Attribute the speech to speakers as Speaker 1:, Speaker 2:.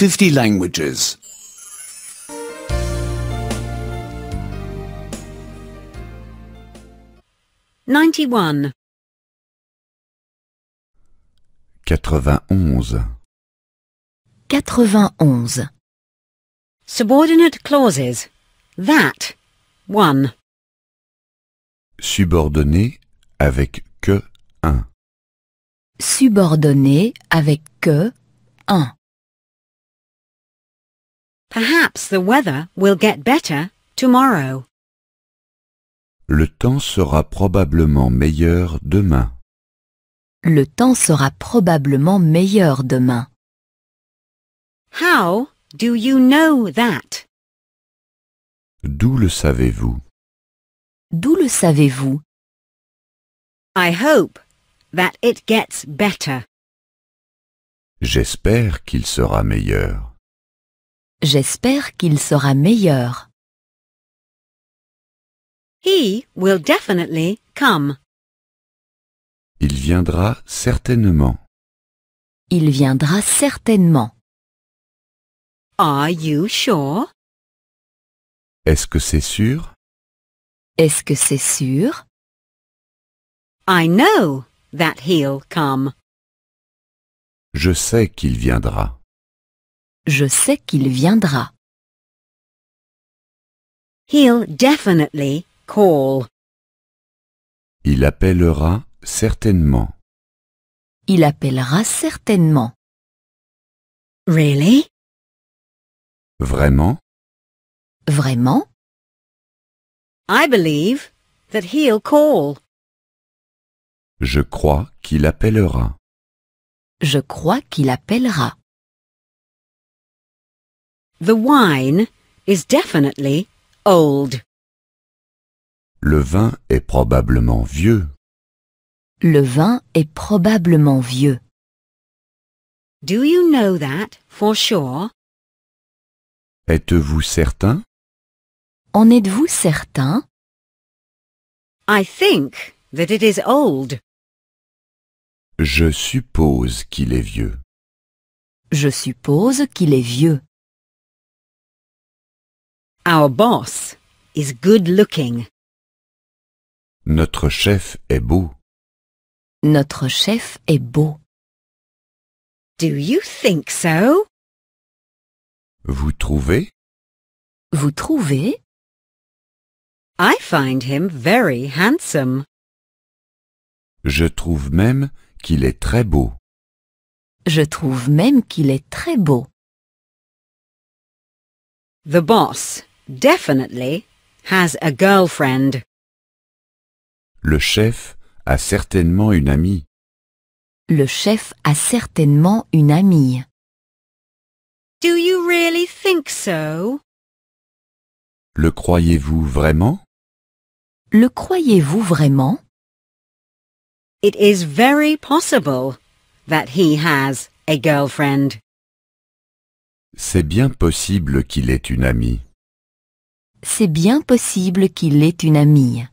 Speaker 1: 50 languages. 91
Speaker 2: 91
Speaker 1: Subordinate clauses That 1
Speaker 2: Subordonné avec que 1
Speaker 1: Subordonné avec que 1 Perhaps the weather will get better tomorrow.
Speaker 2: Le temps sera probablement meilleur demain.
Speaker 1: Le temps sera probablement meilleur demain. How do you know that?
Speaker 2: D'où le savez-vous?
Speaker 1: D'où le savez-vous? I hope that it gets better.
Speaker 2: J'espère qu'il sera meilleur.
Speaker 1: J'espère qu'il sera meilleur. He will definitely come.
Speaker 2: Il viendra certainement.
Speaker 1: Il viendra certainement. Are you sure?
Speaker 2: Est-ce que c'est sûr?
Speaker 1: Est-ce que c'est sûr? I know that he'll come.
Speaker 2: Je sais qu'il viendra.
Speaker 1: Je sais qu'il viendra. He'll definitely call.
Speaker 2: Il appellera certainement.
Speaker 1: Il appellera certainement. Really?
Speaker 2: Vraiment? Vraiment?
Speaker 1: I believe that he'll call.
Speaker 2: Je crois qu'il appellera.
Speaker 1: Je crois qu'il appellera. The wine is definitely old.
Speaker 2: Le vin est probablement vieux.
Speaker 1: Le vin est probablement vieux. Do you know that for sure?
Speaker 2: Êtes-vous certain?
Speaker 1: En êtes-vous certain? I think that it is old.
Speaker 2: Je suppose qu'il est vieux.
Speaker 1: Je suppose qu'il est vieux. Our boss is good looking.
Speaker 2: Notre chef est beau.
Speaker 1: Notre chef est beau. Do you think so?
Speaker 2: Vous trouvez?
Speaker 1: Vous trouvez? I find him very handsome.
Speaker 2: Je trouve même qu'il est très beau.
Speaker 1: Je trouve même qu'il est très beau. The boss definitely has a girlfriend.
Speaker 2: Le chef a certainement une amie.
Speaker 1: Le chef a certainement une amie. Do you really think so?
Speaker 2: Le croyez-vous vraiment?
Speaker 1: Le croyez-vous vraiment? It is very possible that he has a girlfriend.
Speaker 2: C'est bien possible qu'il ait une amie
Speaker 1: c'est bien possible
Speaker 2: qu'il ait une amie.